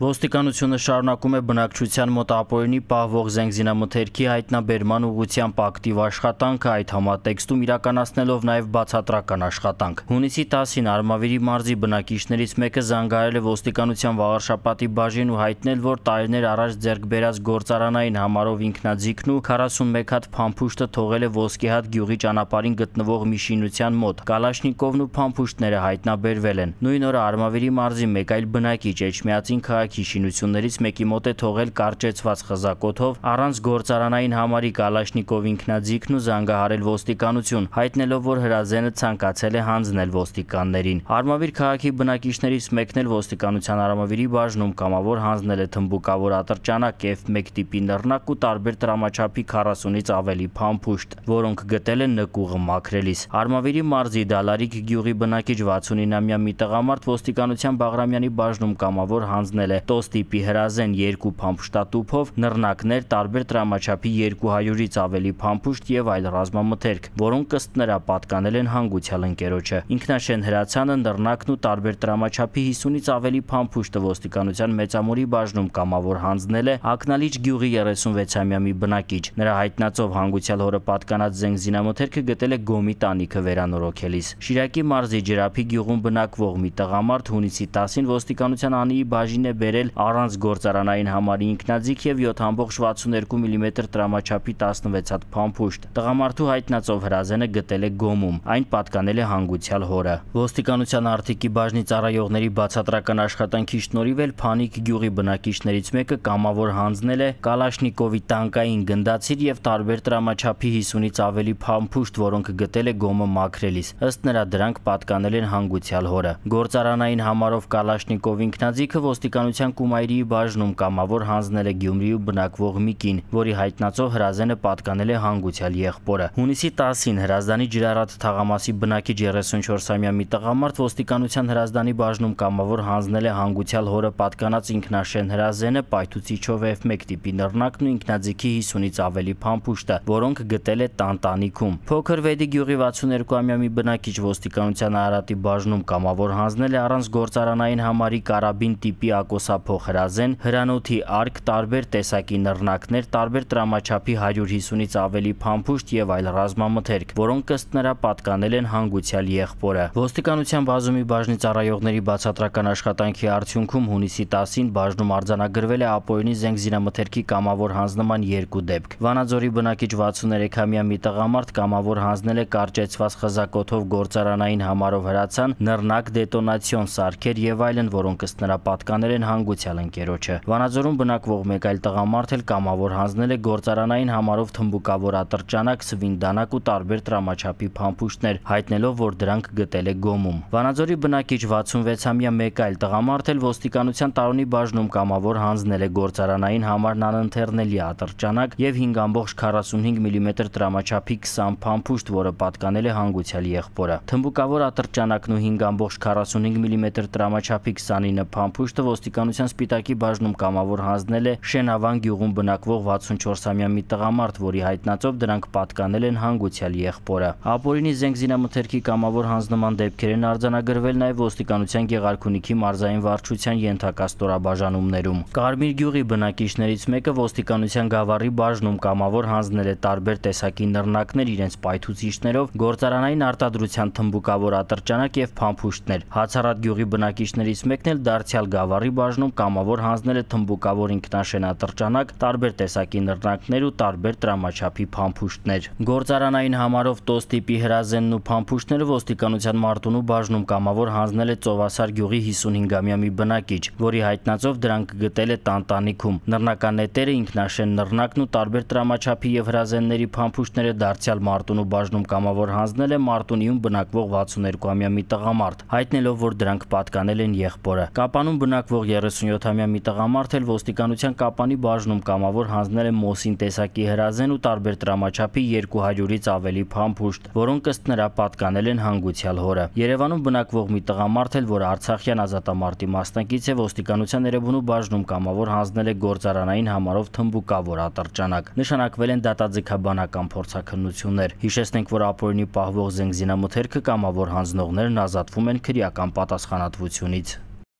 Ոստիկանությունը շարունակում է բնակչության մոտ ապօրինի պահվող զենգզինամթերքի հայտնաբերման ուղղությամբ ակտիվ աշխատանքը այդ համատեքստում իրականացնելով նաև բացատրական աշխատանք։ Հունիսի 10-ին Արմավիրի մարզի բնակիչներից մեկը զանգահարել է ոստիկանության վաղարշապատի բաժին ու հայտնել, որ տարիներ առաջ ձեռք բերած գործարանային համարով ինքնաձիգն ու 41 հատ փամփուշտը թողել է Ոսկեհատ գյուղի ճանապարհին գտնվող մի շինության մոտ։ Կալաշնիկովն ու փամփուշտները հայտնաբերվել են։ Նույն օրը Արմավիրի մարզի մեկ այլ բնակիչ Էջմիածին քաղաքի բակ հիշինություններից մեկի մոտ է թողել կարճեցված խզակոթով առանց գործարանային համարի Կալաշնիկով ինքնաձիգն ու զանգահարել ոստիկանություն, հայտնելով, որ հրազենը ցանկացել է հանձնել ոստիկաններին։ Արմավիր քաղաքի բնակիչներից մեկն էլ ոստիկանության Արմավիրի բաժնում կամավոր հանձնել է թմբուկավոր ատրճանակ F1 տիպի նռնակ ու տարբեր տրամաչափի 40-ից ավելի փամփուշտ, որոնք գտել են նկուղը մաքրելիս։ Արմավիրի մարզի Դալարիկ գյուղի բնակիչ 69-ամյա մի տղամարդ ոստիկանության Բաղրամյանի բաժնում կամավոր հանձնել է տոս տիպի հրազեն 2 փամփշտատուփով, նռնակներ տարբեր տրամաչափի 200-ից ավելի փամփուշտ եւ այլ ռազմամթերք, որոնք ըստ նրա պատկանել են հանգուցյալ ընկերոջը։ Ինքնաշեն հրացանը նռնակն ու տարբեր տրամաչափի 50-ից ավելի փամփուշտը ոստիկանության Մեծամորի բաժնում կամավոր հանձնել է Ակնալիճ գյուղի 36-ամյա մի բնակիչ։ Նրա հայտնածով հանգուցյալ հորը պատկանած զենք զինամթերքը գտել է Գոմի տանիքը վերանորոգելիս։ Շիրակի մարզի Ջրափի գյուղում բնակվող մի տղամարդ հունիսի 10-ին ոստիկանության անիի բաժին է վերել առանց գործարանային համարի ինքնաձիգ եւ 7.62 մմ տրամաչափի 16 հատ փամփուշտ։ Տղամարդու հայտնածով հրազենը գտել է գոմում։ Այն պատկանել է հանգուցյալ հորը։ Ոստիկանության արտիկի բաժնի ծառայողների բացատրական աշխատանքի շնորհիվ էլ Փանիկ գյուղի բնակիչներից մեկը կամավոր հանձնել է Կալաշնիկովի տանկային գնդացիր եւ տարբեր տրամաչափի 50-ից ավելի փամփուշտ, որոնք գտել է գոմը մաքրելիս։ Ըստ նրա դրանք պատկանել են հանգուցյալ հորը։ Գործարանային համարով Կալաշնիկով ինքնաձիգը ոստիկանության Հանրապետության Կումայրիի բաժնում կամավոր հանձնել է Գյումրիում բնակվող Միկին, որի հայտնացով հրազենը պատկանել է հանգուցյալ եղբորը։ Հունիսի 10-ին հրազդանի Ջրարատ թաղամասի բնակիչ 34-ամյա մի տղամարդ ոստիկանության հրազդանի բաժնում կամավոր հանձնել է հանգուցյալ հորը պատկանած ինքնաշեն հրազենը պայթուցիչով F1 տիպի նռնակն ու ինքնաձիգի 50-ից ավելի փամփուշտը, որոնք գտել է տան տանիքում։ Փոքր Վեդի գյուղի 62-ամյա մի բնակիչ ոստիկանության Արարատի բաժնում կամավոր հանձնել է առանց գործարանային համարի կարաբին տիպի ակոս հոսափոխրազեն, հրանոթի արկ, տարբեր տեսակի նռնակներ, տարբեր տրամաչափի 150-ից ավելի փամփուշտ եւ այլ ռազմամթերք, որոնք ըստ նրա պատկանել են հանգուցյալ եղբորը։ Ոստիկանության բազումի բաժնի ծառայողների բացատրական աշխատանքի արդյունքում հունիսի 10-ին բաժնում արձանագրվել է Ապոյնի զենգզինամթերքի կամավոր հանձնման 2 դեպք։ Վանաձորի բնակիչ 63-ամյա մի տղամարդ կամավոր հանձնել է կարճեցված խզակոթով գործարանային համարով հրացան, նռնակ, դետոնացիոն սարքեր եւ այլն, որոնք ըստ նրա պատկանել են հանգուցյալ ընկերոջը։ Վանաձորում բնակվող մեկ այլ տղամարդ էլ կամավոր հանձնել է գործարանային համարով թմբուկավոր ատրճանակ, սվինդանակ ու տարբեր տրամաչափի փամփուշտներ, հայտնելով, որ դրանք գտել է գոմում։ Վանաձորի բնակիչ 66-ամյա մեկ այլ տղամարդ էլ ոստիկանության տարոնի բաժնում կամավոր հանձնել է գործարանային համարն անընթեռնելի ատրճանակ եւ 5.45 մմ տրամաչափի 20 փամփուշտ, որը պատկանել է հանգուցյալի եղբորը։ Թմբուկավոր ատրճանակն ու 5.45 մմ տրամաչափի 29 փամփուշտը ոստիկանության ոստիկանության Սպիտակի բաժնում կամավոր հանձնել է Շենավան գյուղում բնակվող 64-ամյա մի տղամարդ, որի հայտնածով դրանք պատկանել են հանգուցյալի եղբորը։ Ապորինի զենք զինամթերքի կամավոր հանձնման դեպքեր են արձանագրվել նաև ոստիկանության Գեղարքունիքի մարզային վարչության ենթակա ստորաբաժանումներում։ Կարմիր գյուղի բնակիչներից մեկը ոստիկանության գավառի բաժնում կամավոր հանձնել է տարբեր տեսակի նռնակներ իրենց պայթուցիչներով, գործարանային արտադրության թմբուկավոր ատրճանակ եւ փամփուշտներ։ Հացառատ գյուղի բնակիչներից մեկն էլ դարձյալ գավառի բաժնում բաժնում կամավոր հանձնել է թմբուկավոր ինքնաշենատրճանակ, տարբեր տեսակի նռնակներ ու տարբեր տրամաչափի փամփուշտներ։ Գործարանային համարով տոս տիպի հրազենն ու փամփուշտները ոստիկանության Մարտունու բաժնում կամավոր հանձնել է Ծովասար գյուղի 55-ամյա մի բնակիչ, որի հայտնածով դրանք գտել է տանտանիքում։ Նռնականետերը ինքնաշեն նռնակն ու տարբեր տրամաչափի եւ հրազենների փամփուշտները դարձյալ Մարտունու բաժնում կամավոր հանձնել է Մարտունիում բնակվող 62-ամյա մի տղամարդ, հայտնելով որ դրանք պատկանել են եղբորը։ Կապանում բնակվող 37-ամյա մի տղամարդ էլ ոստիկանության կապանի բաժնում կամավոր հանձնել է մոսին տեսակի հրազեն ու տարբեր տրամաչափի 200-ից ավելի փամփուշտ, որոնք ըստ նրա պատկանել են հանգուցյալ հորը։ Երևանում բնակվող մի տղամարդ էլ, որ Արցախյան ազատամարտի մասնակից է, ոստիկանության Էրեբունու բաժնում կամավոր հանձնել է գործարանային համարով թմբուկավոր ատրճանակ։ Նշանակվել են դատաձգաբանական փորձակնություններ։ Հիշեցնենք, որ ապօրինի պահվող զենգզինամթերքը կամավոր հանձնողներն ազատվում են քրեական պատասխանատվությունից։